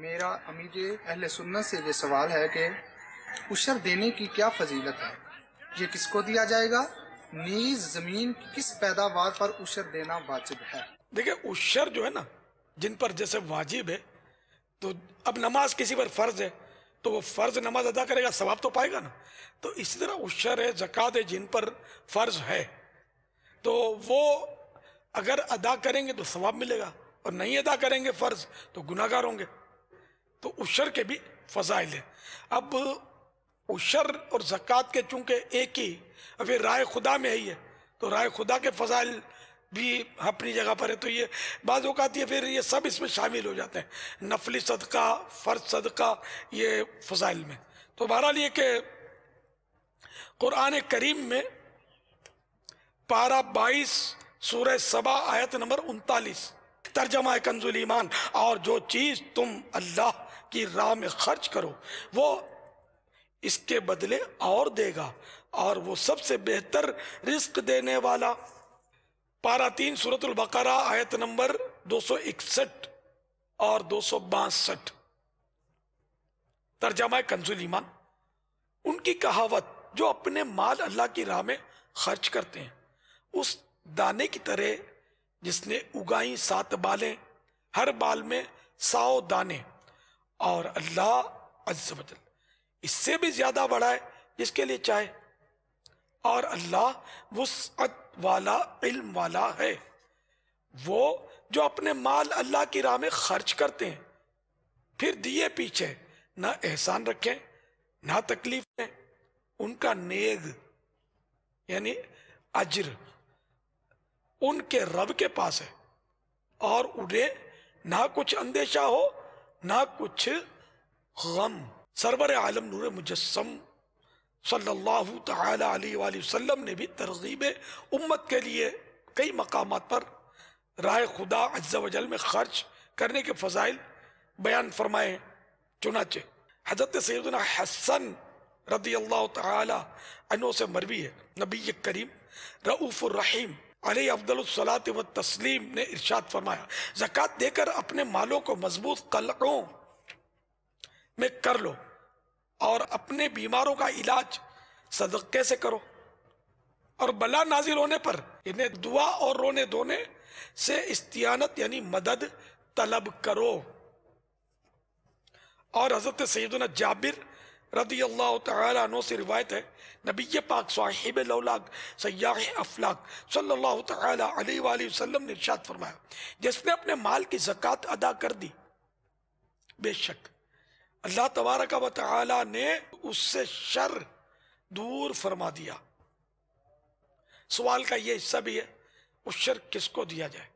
मेरा अमीर अहले सुन्नत से ये सवाल है कि उशर देने की क्या फजीलत है ये किसको दिया जाएगा नीज जमीन की किस पैदावार पर उशर देना वाजिब है देखिए उशर जो है ना जिन पर जैसे वाजिब है तो अब नमाज किसी पर फ़र्ज है तो वो फ़र्ज नमाज अदा करेगा सवाब तो पाएगा ना तो इसी तरह उशर है जक़ात है जिन पर फ़र्ज है तो वो अगर अदा करेंगे तो सवाब मिलेगा और नहीं अदा करेंगे फ़र्ज तो गुनाहगार होंगे तो उशर के भी फजाइल हैं अब उशर और ज़क़़त के चूंकि एक ही अभी राय खुदा में ही है तो राय खुदा के फजाइल भी अपनी जगह पर है तो ये बाज़ अवत ये फिर ये सब इसमें शामिल हो जाते हैं नफली सदका फ़र्ज सदका ये फजाइल में तो बहरहाल ये कि क़ुरान करीम में पारा बाईस सूरह सबा आयत नंबर उनतालीस तर्जमा कंजुल ईमान और जो चीज़ तुम अल्लाह की राह में खर्च करो वो इसके बदले और देगा और वो सबसे बेहतर रिस्क देने वाला पारा तीन सूरतुल बकरा आयत नंबर दो सौ इकसठ और दो सौ बासठ तर्जमा कंजुल ईमान उनकी कहावत जो अपने माल अल्लाह की राह में खर्च करते हैं उस दाने की तरह जिसने उगाई सात बालें हर बाल में सौ दाने और अल्लाह अजल इससे भी ज्यादा बड़ा है जिसके लिए चाहे और अल्लाह वसअत वाला इल्म वाला है वो जो अपने माल अल्लाह की राह में खर्च करते हैं फिर दिए पीछे ना एहसान रखें ना तकलीफ में उनका नेग यानी अजर उनके रब के पास है और उन्हें ना कुछ अंदेशा हो ना कुछ गम सरबर आलम नूर मुजस्म सल्लल्लाहु ताला अलैहि वसल्लम ने भी तरगीब उम्मत के लिए कई मकाम पर राय खुदा अज्जा वजल में खर्च करने के फजाइल बयान फरमाए चुनाचे हजरत सैदना हसन रदी अल्लाह तनो से मरवी है नबी करीम रऊफ़ुर रहीम अली सलात व तस्लीम ने इर्शाद फरमाया जक़ात देकर अपने मालों को मजबूत कलकों में कर लो और अपने बीमारों का इलाज सदक़े से करो और बला नाजिल होने पर इन्हें दुआ और रोने धोने से इस्तियानत यानी मदद तलब करो और हजरत सैदुना जाबिर रदी अल्लाह तु से रिवायत है नबी पाक साहिब लौलाक सयाह अफलाक सल्लल्लाहु अलैहि वसल्लम ने इर्शाद फरमाया जिसने अपने माल की जक़ात अदा कर दी बेशक अल्लाह तबारक व तआला ने उससे शर दूर फरमा दिया सवाल का यह हिस्सा भी है उस शर किसको दिया जाए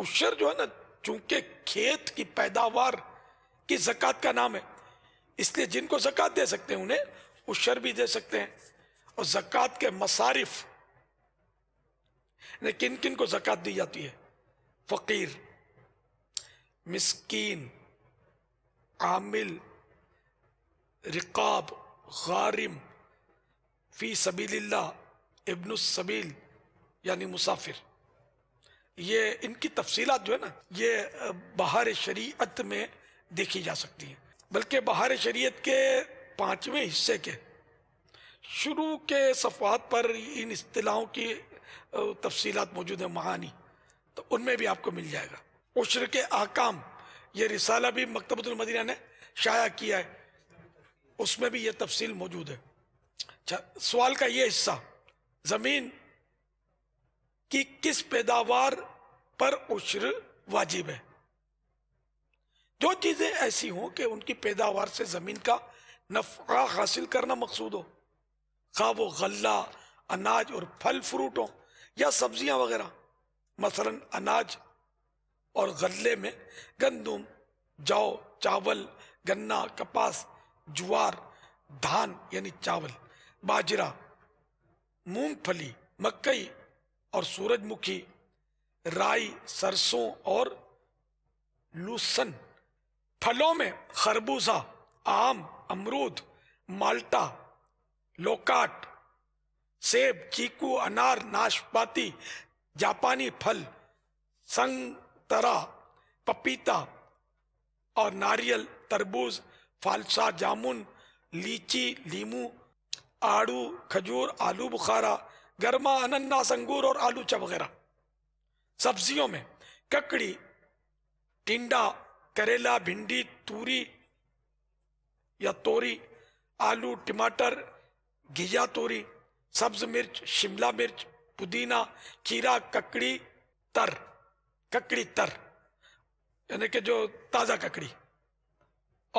उस शर जो है ना चूंकि खेत की पैदावार की जक़ात का नाम है इसलिए जिनको जक़ात दे सकते हैं उन्हें उशर भी दे सकते हैं और जक़ात के मसारिफ किन किन को जक़ात दी जाती है फ़कीर मिसकीन आमिल रिकाब गारिम फ़ी इब्न सबील यानी मुसाफिर ये इनकी तफसीलात जो है ना ये बाहर शरीयत में देखी जा सकती है बल्कि बाहर शरीयत के पाँचवें हिस्से के शुरू के सफ़ात पर इन अतलाहों की तफसीलात मौजूद है महानी तो उनमें भी आपको मिल जाएगा उश्र के आकाम ये रिसाला भी मकतबतुलमदीना ने शाया किया है उसमें भी ये तफसील मौजूद है अच्छा सवाल का ये हिस्सा ज़मीन की किस पैदावार पर उश्र वाजिब है जो चीजें ऐसी हों कि उनकी पैदावार से जमीन का नफा हासिल करना मकसूद हो खा वो गल्ला अनाज और फल फ्रूट हो या सब्जियां वगैरह मसलन अनाज और गल्ले में गंदुम जौ चावल गन्ना कपास ज्वार धान यानी चावल बाजरा मूंगफली मकई और सूरजमुखी राई सरसों और लूसन फलों में खरबूजा आम अमरूद माल्टा लोकाट सेब चीकू अनार नाशपाती जापानी फल संतरा पपीता और नारियल तरबूज फालसा जामुन लीची लीमू आड़ू खजूर आलू बुखारा गर्मा अनन्नास अंगूर और आलूचा वगैरह सब्जियों में ककड़ी टिंडा करेला भिंडी तूरी या तोरी आलू टमाटर घिया तोरी सब्ज मिर्च शिमला मिर्च पुदीना खीरा ककड़ी तर ककड़ी तर यानी कि जो ताज़ा ककड़ी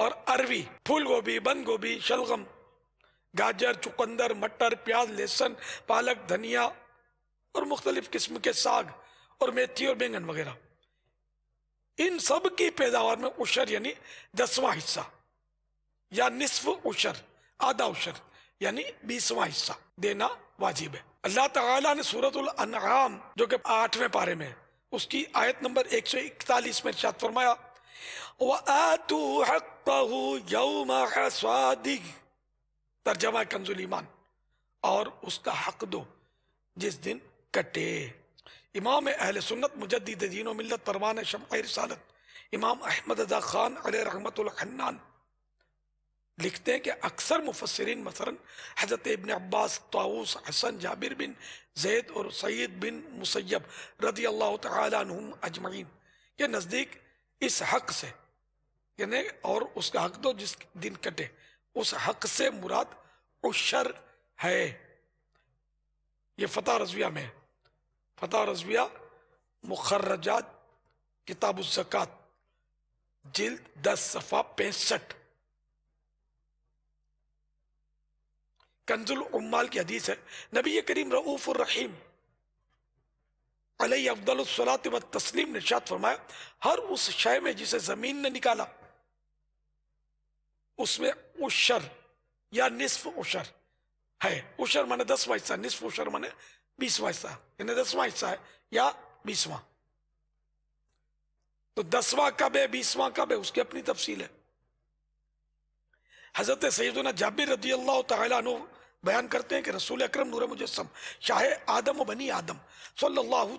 और अरवी फूल गोभी बंद गोभी शलगम गाजर चुकंदर मटर प्याज लहसुन पालक धनिया और मुख्तलिफ किस्म के साग और मेथी और बैंगन वगैरह इन सब की पैदावार में उशर यानी दसवां हिस्सा या निस्फ उशर आधा उशर यानी बीसवा हिस्सा देना वाजिब है अल्लाह ताला ने सूरत अनआम जो कि आठवें पारे में उसकी आयत नंबर 141 में इरशाद फरमाया तर्जमा कंजुल ईमान और उसका हक दो जिस दिन कटे इमाम अहल सुन्नत मुजद दीन मिलत परवान शम रसालत इमाम अहमद अदा खान अल रहमतन्नान लिखते हैं कि अक्सर मुफसरिन मसरन हज़रत इबन अब्बास ताऊस हसन जाबिर बिन जैद और सैद बिन मुसैब रदी अल्लाह तुम अजमैन के नज़दीक इस हक से यानी और उसका हक तो जिस दिन कटे उस हक से मुराद उशर है ये फतेह रजविया में है फता रजविया मुखर्रजात जक़ात जिल्द दस सफ़ा पैंसठ कंजुल उम्माल की हदीस है नबी करीम रऊफ़ुररहीम अलई अफदलसलात व तस्लीम निशात फरमाया हर उस शय में जिसे ज़मीन ने निकाला उसमें उशर या निसफ उशर है उशर माने दसवा हिस्सा निसफ उशर माने बीसवा हिस्सा यानी दसवां हिस्सा है या बीसवां तो दसवां कब है बीसवां कब है उसकी अपनी तफसील है हजरत सैदना जाबिर रजी अल्लाह तु बयान करते हैं कि रसूल अक्रम नूर मुजस्म शाह आदम व बनी आदम सल्लल्लाहु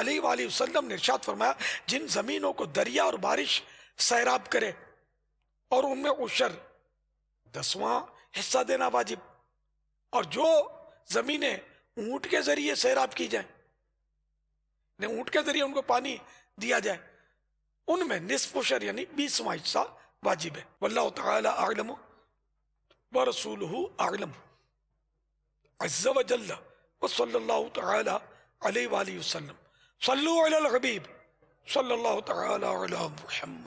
अलैहि वसल्लम ने इरशाद फरमाया जिन ज़मीनों को दरिया और बारिश सैराब करे और उनमें उशर दसवां हिस्सा देना वाजिब और जो ज़मीनें ऊंट के जरिए सैराब की जाए ऊंट के जरिए उनको पानी दिया जाए उनमें निस्पोशर यानी बीसवा हिस्सा वाजिब है वल्लाह तलम व रसूल आलम अज्जा वजल्ला व सल्लल्लाहु तआला अलैहि वसल्लम सल्लु अलल हबीब सल्लल्लाहु तआला अला मुहम्मद